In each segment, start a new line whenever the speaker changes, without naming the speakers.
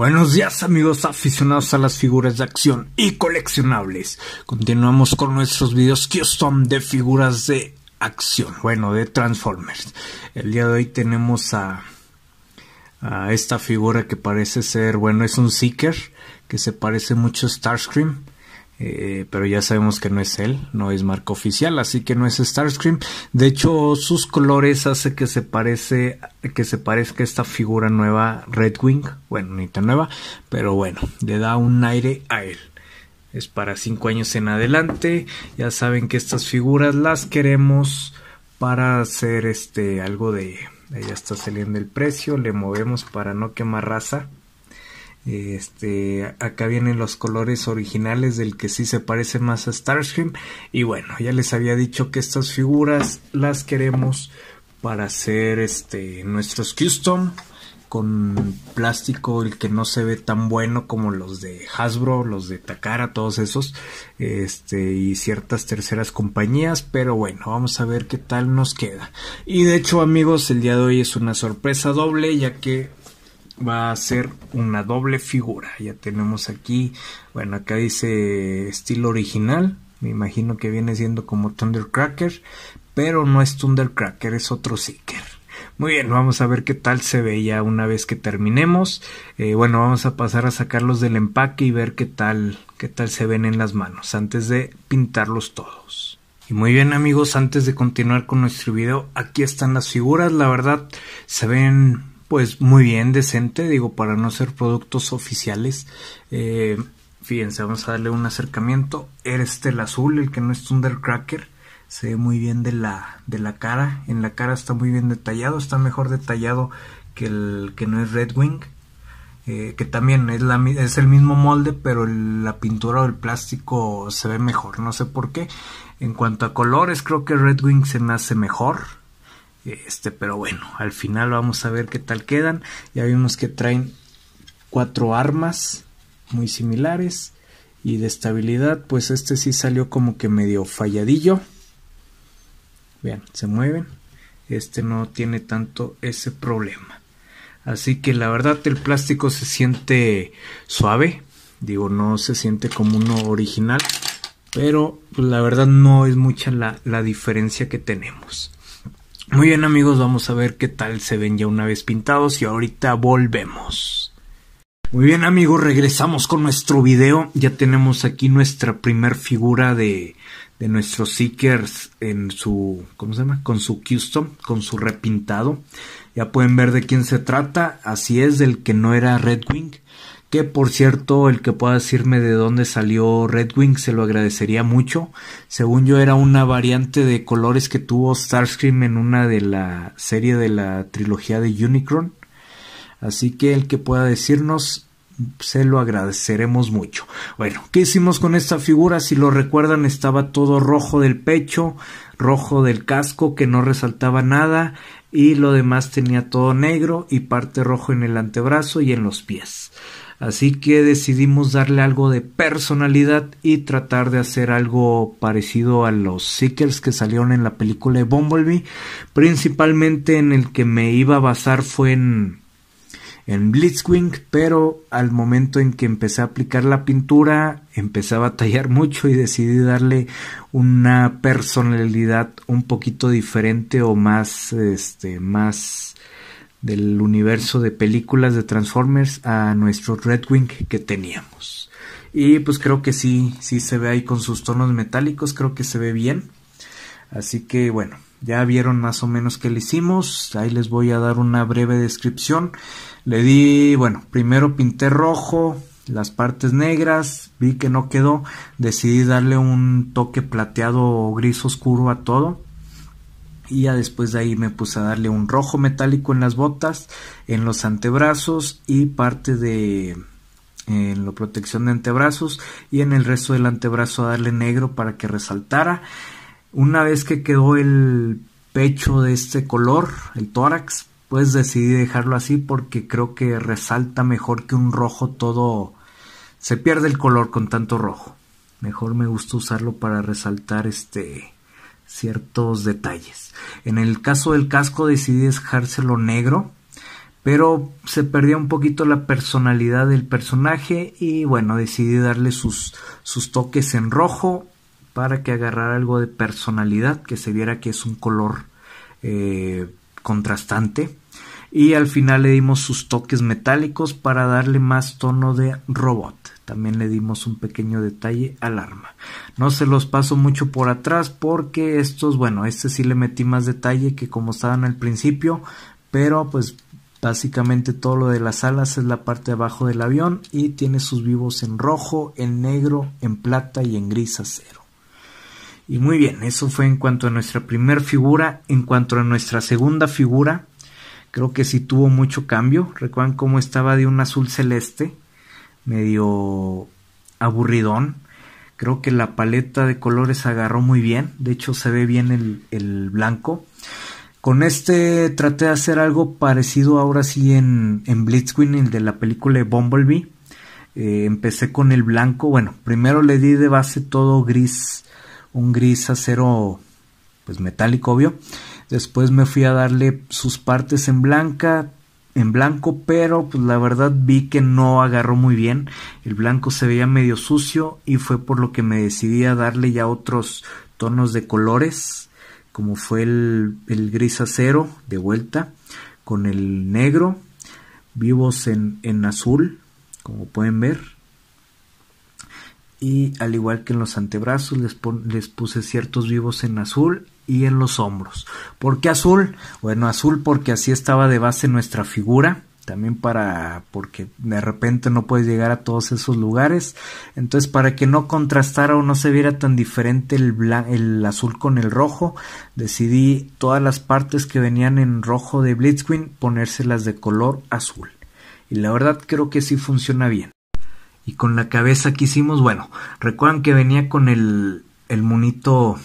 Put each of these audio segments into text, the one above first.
Buenos días amigos aficionados a las figuras de acción y coleccionables. Continuamos con nuestros videos custom de figuras de acción, bueno, de Transformers. El día de hoy tenemos a, a esta figura que parece ser, bueno, es un Seeker que se parece mucho a Starscream. Eh, pero ya sabemos que no es él, no es marca oficial, así que no es Starscream. De hecho, sus colores hace que se que se parezca esta figura nueva Red Wing, bueno, ni tan nueva, pero bueno, le da un aire a él. Es para 5 años en adelante. Ya saben que estas figuras las queremos para hacer este algo de Ella ya está saliendo el precio, le movemos para no quemar raza. Este, acá vienen los colores originales del que sí se parece más a Starscream. Y bueno, ya les había dicho que estas figuras las queremos para hacer este, nuestros custom con plástico el que no se ve tan bueno como los de Hasbro, los de Takara, todos esos, este y ciertas terceras compañías, pero bueno, vamos a ver qué tal nos queda. Y de hecho, amigos, el día de hoy es una sorpresa doble ya que va a ser una doble figura. Ya tenemos aquí, bueno, acá dice estilo original. Me imagino que viene siendo como Thundercracker, pero no es Thundercracker, es otro Seeker. Muy bien, vamos a ver qué tal se ve ya una vez que terminemos. Eh, bueno, vamos a pasar a sacarlos del empaque y ver qué tal, qué tal se ven en las manos antes de pintarlos todos. Y muy bien amigos, antes de continuar con nuestro video, aquí están las figuras, la verdad se ven pues muy bien, decente, digo, para no ser productos oficiales. Eh, fíjense, vamos a darle un acercamiento. Este el azul, el que no es Thundercracker. Se ve muy bien de la, de la cara. En la cara está muy bien detallado. Está mejor detallado que el que no es Red Wing... Eh, que también es, la, es el mismo molde, pero la pintura o el plástico se ve mejor. No sé por qué. En cuanto a colores, creo que Red Wing se me hace mejor este, pero bueno, al final vamos a ver qué tal quedan. Ya vimos que traen cuatro armas muy similares. Y de estabilidad, pues este sí salió como que medio falladillo. Vean, se mueven. Este no tiene tanto ese problema. Así que la verdad el plástico se siente suave. Digo, no se siente como uno original. Pero pues, la verdad no es mucha la diferencia que tenemos. Muy bien amigos, vamos a ver qué tal se ven ya una vez pintados y ahorita volvemos. Muy bien amigos, regresamos con nuestro video. Ya tenemos aquí nuestra primer figura de, de nuestros Seekers en su, ¿cómo se llama? Con su custom, con su repintado. Ya pueden ver de quién se trata. Así es, del que no era Red Wing que por cierto el que pueda decirme de dónde salió Red Wing se lo agradecería mucho. Según yo era una variante de colores que tuvo Starscream en una de la serie de la trilogía de Unicron. Así que el que pueda decirnos se lo agradeceremos mucho. Bueno, ¿qué hicimos con esta figura? Si lo recuerdan estaba todo rojo del pecho, rojo del casco que no resaltaba nada y lo demás tenía todo negro y parte rojo en el antebrazo y en los pies. Así que decidimos darle algo de personalidad y tratar de hacer algo parecido a los Seekers que salieron en la película de Bumblebee. Principalmente en el que me iba a basar fue en, en Blitzwing, pero al momento en que empecé a aplicar la pintura, empezaba a tallar mucho y decidí darle una personalidad un poquito diferente o más, este, más del universo de películas de Transformers a nuestro Red Wing que teníamos. Y pues creo que sí, sí se ve ahí con sus tonos metálicos, creo que se ve bien. Así que bueno, ya vieron más o menos que le hicimos. Ahí les voy a dar una breve descripción. Le di, bueno, primero pinté rojo, las partes negras, vi que no quedó, decidí darle un toque plateado o gris oscuro a todo y ya después de ahí me puse a darle un rojo metálico en las botas, en los antebrazos y parte de en la protección de antebrazos y en el resto del antebrazo a darle negro para que resaltara. Una vez que quedó el pecho de este color, el tórax, pues decidí dejarlo así porque creo que resalta mejor que un rojo todo se pierde el color con tanto rojo. Mejor me gusta usarlo para resaltar este ciertos detalles. En el caso del casco decidí dejárselo negro, pero se perdió un poquito la personalidad del personaje y bueno, decidí darle sus, toques en rojo para que agarrara algo de personalidad, que se viera que es un color eh, contrastante y al final le dimos sus toques metálicos para darle más tono de robot. También le dimos un pequeño detalle al arma. No se los paso mucho por atrás porque estos, bueno, este sí le metí más detalle que como estaban al principio, pero pues Básicamente todo lo de las alas es la parte de abajo del avión y tiene sus vivos en rojo, en negro, en plata y en gris acero. Y muy bien, eso fue en cuanto a nuestra primera figura. En cuanto a nuestra segunda figura, creo que sí tuvo mucho cambio. Recuerdan cómo estaba de un azul celeste, medio aburridón. Creo que la paleta de colores agarró muy bien. De hecho, se ve bien el, blanco. Con este traté de hacer algo parecido ahora sí en, en Blitzwing, el de la película de Bumblebee. Eh, empecé con el blanco. Bueno, primero le di de base todo gris, un gris acero, pues metálico, obvio. Después me fui a darle sus partes en blanca, en blanco, pero pues la verdad vi que no agarró muy bien. El blanco se veía medio sucio y fue por lo que me decidí a darle ya otros tonos de colores, como fue el, gris acero de vuelta, con el negro, vivos en azul, como pueden ver y al igual que en los antebrazos les, puse ciertos vivos en azul y en los hombros. ¿Por qué azul? Bueno, azul porque así estaba de base nuestra figura. También para, porque de repente no puedes llegar a todos esos lugares. Entonces, para que no contrastara o no se viera tan diferente el, el azul con el rojo, decidí todas las partes que venían en rojo de Blitzwing ponérselas de color azul. Y la verdad creo que sí funciona bien y con la cabeza que hicimos, bueno, recuerdan que venía con el, el monito,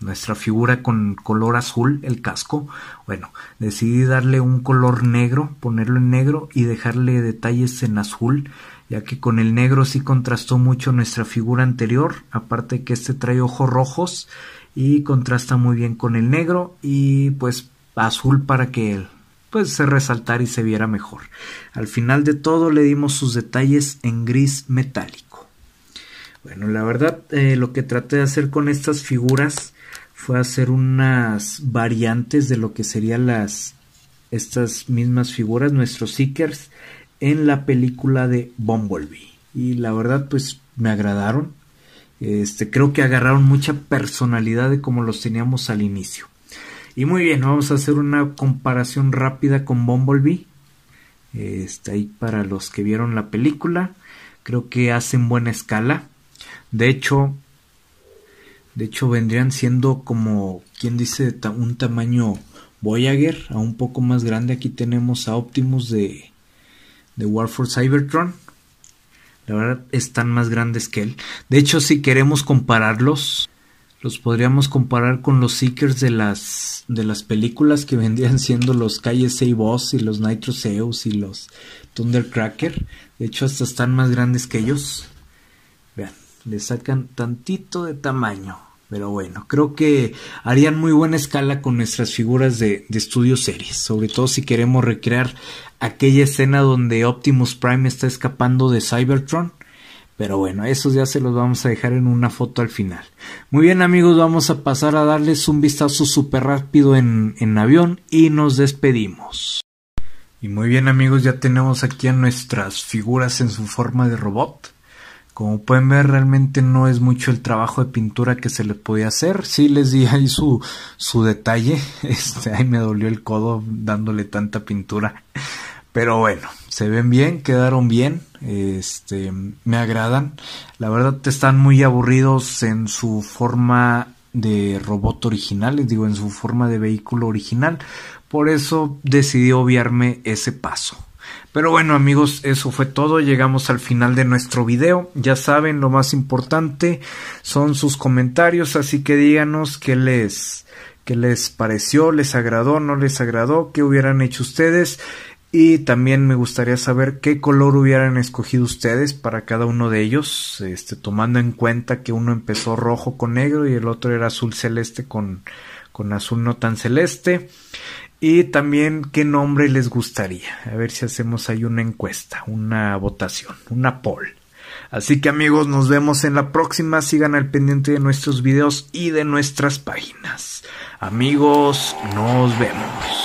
nuestra figura con color azul, el casco, bueno, decidí darle un color negro, ponerlo en negro y dejarle detalles en azul, ya que con el negro sí contrastó mucho nuestra figura anterior, aparte que este trae ojos rojos y contrasta muy bien con el negro y pues azul para que pues se resaltara y se viera mejor. Al final de todo le dimos sus detalles en gris metálico. Bueno, la verdad eh, lo que traté de hacer con estas figuras fue hacer unas variantes de lo que serían las estas mismas figuras, nuestros seekers, en la película de Bumblebee. Y la verdad, pues me agradaron. Este, creo que agarraron mucha personalidad de como los teníamos al inicio. Y muy bien, vamos a hacer una comparación rápida con Bumblebee. está ahí para los que vieron la película. Creo que hacen buena escala. De hecho, de hecho vendrían siendo como, quien dice, un tamaño Voyager, a un poco más grande. Aquí tenemos a Optimus de, de War for Cybertron. La verdad, están más grandes que él. De hecho, si queremos compararlos, los podríamos comparar con los Seekers de las, de las películas que vendían siendo los Calle Boss y los Nitro Zeus y los Thundercracker. De hecho, hasta están más grandes que ellos. Vean, le sacan tantito de tamaño. Pero bueno, creo que harían muy buena escala con nuestras figuras de, de estudio series. Sobre todo si queremos recrear aquella escena donde Optimus Prime está escapando de Cybertron pero bueno, esos ya se los vamos a dejar en una foto al final. Muy bien amigos, vamos a pasar a darles un vistazo súper rápido en, en avión y nos despedimos. Y muy bien amigos, ya tenemos aquí a nuestras figuras en su forma de robot. Como pueden ver, realmente no es mucho el trabajo de pintura que se le podía hacer. Sí les di ahí su, su detalle. Este, ahí me dolió el codo dándole tanta pintura. Pero bueno, se ven bien, quedaron bien, este, me agradan. La verdad están muy aburridos en su forma de robot original, les digo, en su forma de vehículo original. Por eso decidí obviarme ese paso. Pero bueno amigos, eso fue todo, llegamos al final de nuestro video. Ya saben, lo más importante son sus comentarios, así que díganos qué les, qué les pareció, les agradó, no les agradó, qué hubieran hecho ustedes. Y también me gustaría saber qué color hubieran escogido ustedes para cada uno de ellos, este, tomando en cuenta que uno empezó rojo con negro y el otro era azul celeste con, con azul no tan celeste. Y también qué nombre les gustaría. A ver si hacemos ahí una encuesta, una votación, una poll. Así que amigos, nos vemos en la próxima. Sigan al pendiente de nuestros videos y de nuestras páginas. Amigos, nos vemos.